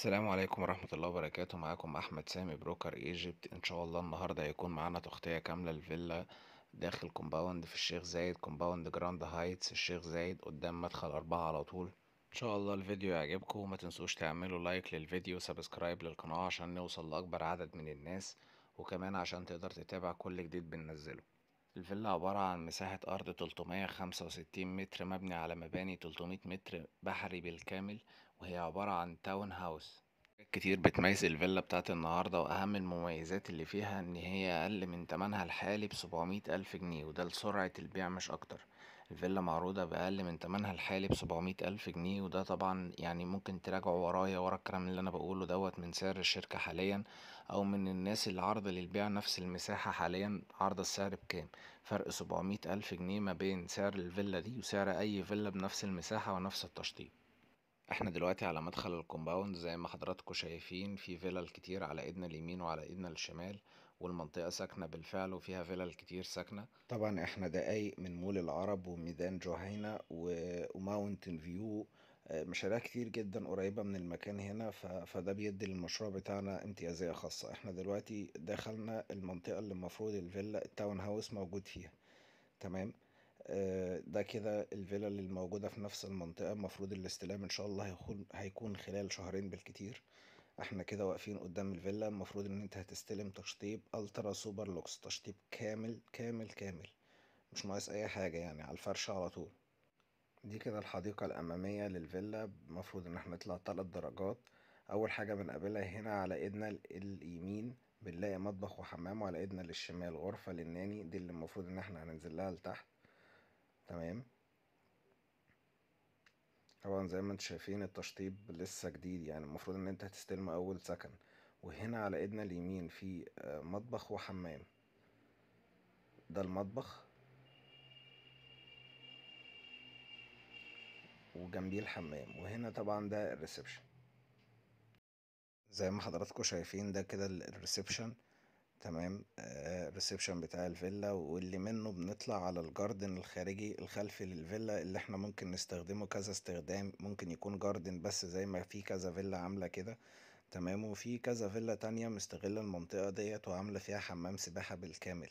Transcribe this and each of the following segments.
السلام عليكم ورحمة الله وبركاته معاكم أحمد سامي بروكر ايجيبت إن شاء الله النهاردة هيكون معانا تغطية كاملة لفيلا داخل كومباوند في الشيخ زايد كومباوند جراند هايتس الشيخ زايد قدام مدخل أربعة على طول إن شاء الله الفيديو يعجبكم وما تنسوش تعملوا لايك للفيديو وسبسكرايب للقناة عشان نوصل لأكبر عدد من الناس وكمان عشان تقدر تتابع كل جديد بننزله الفيلا عبارة عن مساحة أرض 365 متر مبني على مباني 300 متر بحري بالكامل وهي عبارة عن تاون هاوس كتير بتميز الفيلا بتاعت النهاردة وأهم المميزات اللي فيها إن هي أقل من تمنها الحالي بسبعمية ألف جنيه وده لسرعة البيع مش أكتر الفيلا معروضة بأقل من تمنها الحالي بسبعمية ألف جنيه وده طبعا يعني ممكن تراجعوا ورايا ورا الكلام اللي أنا بقوله دوت من سعر الشركة حاليا أو من الناس اللي عرض للبيع نفس المساحة حاليا عرض السعر بكام فرق سبعمية ألف جنيه ما بين سعر الفيلا دي وسعر أي فيلا بنفس المساحة ونفس التشطيب احنا دلوقتي على مدخل الكومباوند زي ما حضراتكم شايفين في فيلل كتير على ايدنا اليمين وعلى ايدنا الشمال والمنطقة ساكنة بالفعل وفيها فيلل كتير ساكنة طبعا احنا دقايق من مول العرب وميدان جوهينا وماونتن فيو مشاريع كتير جدا قريبة من المكان هنا ف... فده بيدي للمشروع بتاعنا امتيازية خاصة احنا دلوقتي دخلنا المنطقة اللي المفروض الفيلا التاون هاوس موجود فيها تمام آه، ده كده الفيلل الموجودة في نفس المنطقة المفروض الاستلام ان شاء الله هيكون, خلال شهرين بالكتير احنا كده واقفين قدام الفيلا المفروض ان انت هتستلم تشطيب الترا سوبر لوكس تشطيب كامل كامل كامل مش ناقص اي حاجة يعني على الفرش على طول دي كده الحديقة الامامية للفيلا المفروض ان احنا نطلع تلات درجات اول حاجة بنقابلها هنا على ايدنا اليمين بنلاقي مطبخ وحمام وعلى ايدنا للشمال غرفة للناني دي اللي المفروض ان احنا هننزل لها لتحت تمام طبعا زي ما انتم شايفين التشطيب لسه جديد يعني المفروض ان انت هتستلم اول سكن وهنا على ايدنا اليمين في آه، مطبخ وحمام ده المطبخ وجنبيه الحمام وهنا طبعا ده الريسبشن زي ما حضراتكم شايفين ده كده الريسبشن تمام آه، الريسبشن بتاع الفيلا واللي منه بنطلع على الجاردن الخارجي الخلفي للفيلا اللي احنا ممكن نستخدمه كذا استخدام ممكن يكون جاردن بس زي ما في كذا فيلا عاملة كده تمام وفي كذا فيلا تانية مستغلة المنطقة ديت وعاملة فيها حمام سباحة بالكامل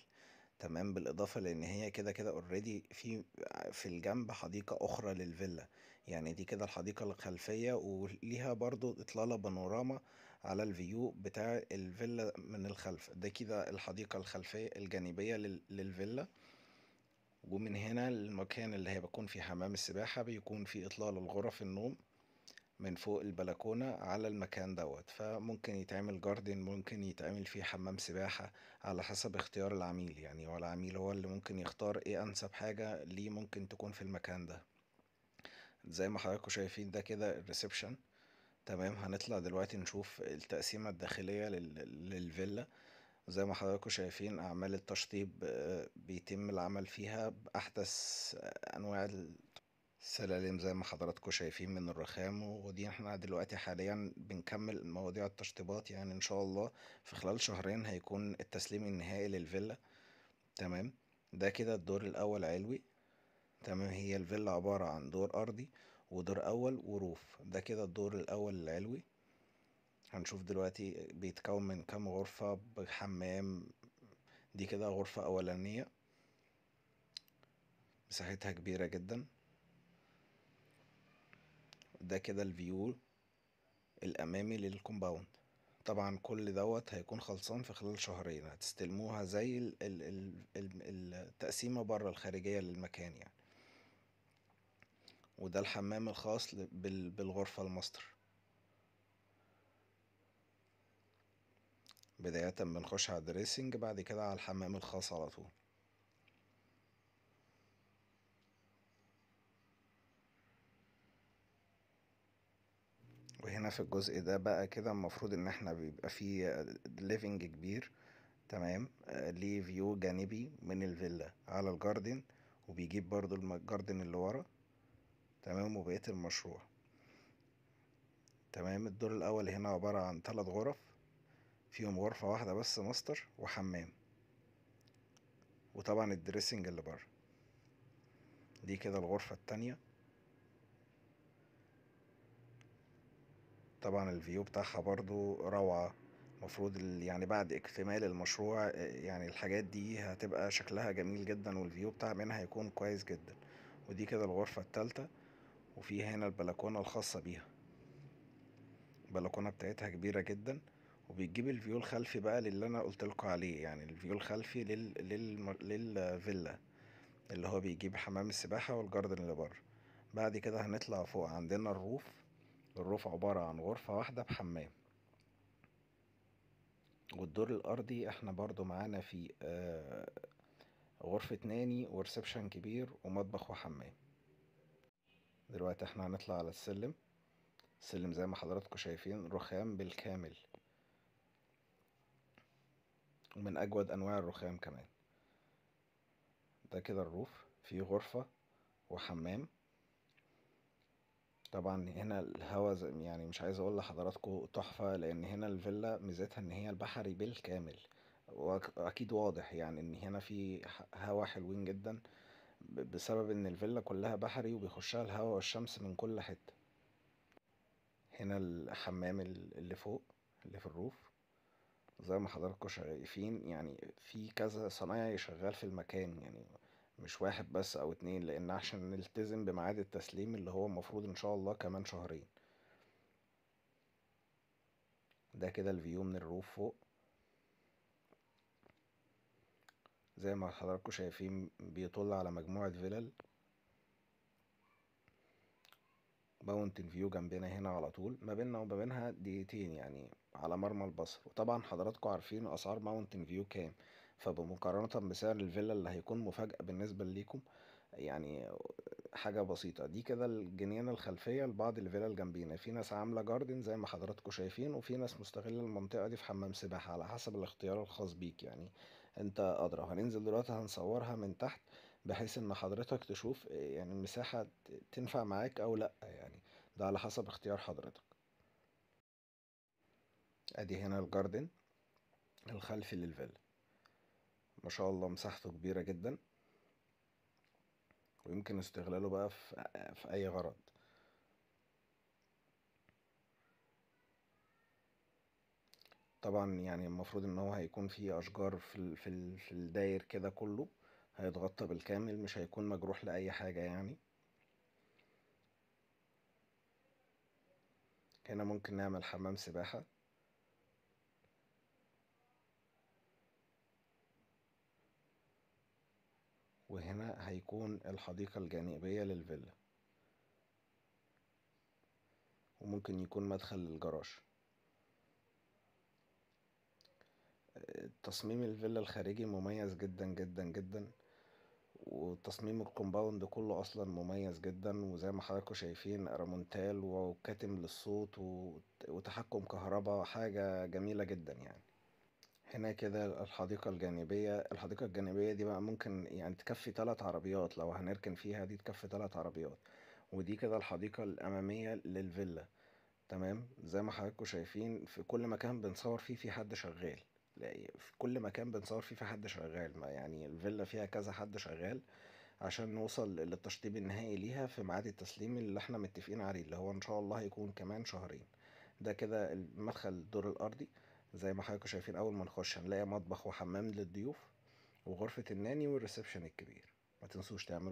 تمام بالإضافة لأن هي كده كده اوريدي في في الجنب حديقة أخرى للفيلا يعني دي كده الحديقة الخلفية وليها برضو إطلالة بانوراما على الفيو بتاع الفيلا من الخلف ده كده الحديقة الخلفية الجانبية للفيلا ومن هنا المكان اللي هيكون فيه حمام السباحة بيكون فيه إطلال لغرف النوم من فوق البلكونة على المكان دوت فممكن يتعمل جاردن ممكن يتعمل فيه حمام سباحة على حسب اختيار العميل يعني هو العميل هو اللي ممكن يختار ايه انسب حاجة ليه ممكن تكون في المكان ده زي ما حضراتكم شايفين ده كده الريسبشن تمام هنطلع دلوقتي نشوف التقسيمة الداخلية لل... للفيلا زي ما حضراتكم شايفين أعمال التشطيب آه، بيتم العمل فيها بأحدث أنواع السلالم زي ما حضراتكم شايفين من الرخام ودي احنا دلوقتي حاليا بنكمل مواضيع التشطيبات يعني ان شاء الله في خلال شهرين هيكون التسليم النهائي للفيلا تمام ده كده الدور الأول علوي تمام هي الفيلا عبارة عن دور أرضي ودور أول وروف ده كده الدور الأول العلوي هنشوف دلوقتي بيتكون من كام غرفة بحمام دي كده غرفة أولانية مساحتها كبيرة جدا ده كده الفيو الأمامي للكومباوند طبعا كل دوت هيكون خلصان في خلال شهرين هتستلموها زي التقسيمة بره الخارجية للمكان يعني وده الحمام الخاص بالغرفة الماستر بداية بنخش على الدريسنج بعد كده على الحمام الخاص على طول وهنا في الجزء ده بقى كده المفروض ان احنا بيبقى فيه ليفنج كبير تمام ليه فيو جانبي من الفيلا على الجاردن وبيجيب برضو الجاردن اللي ورا تمام وبقية المشروع تمام الدور الأول هنا عبارة عن تلات غرف فيهم غرفة واحدة بس ماستر وحمام وطبعا الدريسنج اللي بره دي كده الغرفة التانية طبعا الفيو بتاعها برضو روعة المفروض يعني بعد اكتمال المشروع آه، يعني الحاجات دي هتبقى شكلها جميل جدا والفيو بتاع منها هيكون كويس جدا ودي كده الغرفة التالتة وفيها هنا البلكونة الخاصة بيها البلكونة بتاعتها كبيرة جدا وبيجيب الفيو الخلفي بقى للي انا قلت لكم عليه يعني الفيو الخلفي لل... لل... للفيلا اللي هو بيجيب حمام السباحة والجاردن اللي بره بعد كده هنطلع فوق عندنا الروف الروف عبارة عن غرفة واحدة بحمام والدور الأرضي احنا برضو معانا في آه، غرفة ناني وريسبشن كبير ومطبخ وحمام دلوقتي احنا هنطلع على السلم السلم زي ما حضراتكم شايفين رخام بالكامل ومن اجود انواع الرخام كمان ده كده الروف فيه غرفة وحمام طبعا هنا الهوا يعني مش عايز اقول لحضراتكم تحفة لان هنا الفيلا ميزتها ان هي البحري بالكامل واكيد واضح يعني ان هنا في هوا حلوين جدا بسبب ان الفيلا كلها بحري وبيخشها الهواء والشمس من كل حتة هنا الحمام اللي فوق اللي في الروف زي ما حضراتكم شايفين يعني في كذا صنايعي شغال في المكان يعني مش واحد بس او اتنين لان عشان نلتزم بميعاد التسليم اللي هو المفروض ان شاء الله كمان شهرين ده كده الفيو من الروف فوق زي ما حضراتكم شايفين بيطل على مجموعة فيلل ماونتن فيو جنبنا هنا على طول ما بيننا وما بينها دقيقتين يعني على مرمى البصر وطبعا حضراتكم عارفين اسعار ماونتن فيو كام فبمقارنة بسعر الفيلا اللي هيكون مفاجأة بالنسبة ليكم يعني حاجة بسيطة دي كده الجنينة الخلفية لبعض الفيلا جنبينا في ناس عاملة جاردن زي ما حضراتكم شايفين وفي ناس مستغلة المنطقة دي في حمام سباحة على حسب الاختيار الخاص بيك يعني انت ادرى هننزل دلوقتي هنصورها من تحت بحيث ان حضرتك تشوف آه، يعني المساحة تنفع معاك او لا يعني ده على حسب اختيار حضرتك ادي هنا الجاردن الخلفي للفيلا ما شاء الله مساحته كبيرة جدا ويمكن استغلاله بقى في, آه، في اي غرض طبعا يعني المفروض ان هو هيكون فيه اشجار في ال- في ال- في الداير كده كله هيتغطى بالكامل مش هيكون مجروح لأي حاجة يعني هنا ممكن نعمل حمام سباحة وهنا هيكون الحديقة الجانبية للفيلا وممكن يكون مدخل للجراج تصميم الفيلا الخارجي مميز جدا جدا جدا وتصميم الكومباوند كله اصلا مميز جدا وزي ما حضراتكم شايفين ارامونتال وكاتم للصوت وتحكم كهرباء حاجة جميلة جدا يعني هنا كده الحديقة الجانبية الحديقة الجانبية دي بقى ممكن يعني تكفي تلات عربيات لو هنركن فيها دي تكفي تلات عربيات ودي كده الحديقة الأمامية للفيلا تمام زي ما حضراتكم شايفين في كل مكان بنصور فيه في حد شغال في كل مكان بنصور فيه في حد شغال ما يعني الفيلا فيها كذا حد شغال عشان نوصل للتشطيب النهائي ليها في ميعاد التسليم اللي احنا متفقين عليه اللي هو ان شاء الله هيكون كمان شهرين ده كده المدخل الدور الارضي زي ما حضراتكم شايفين اول ما نخش هنلاقي مطبخ وحمام للضيوف وغرفة الناني والريسبشن الكبير ما تنسوش تعملوا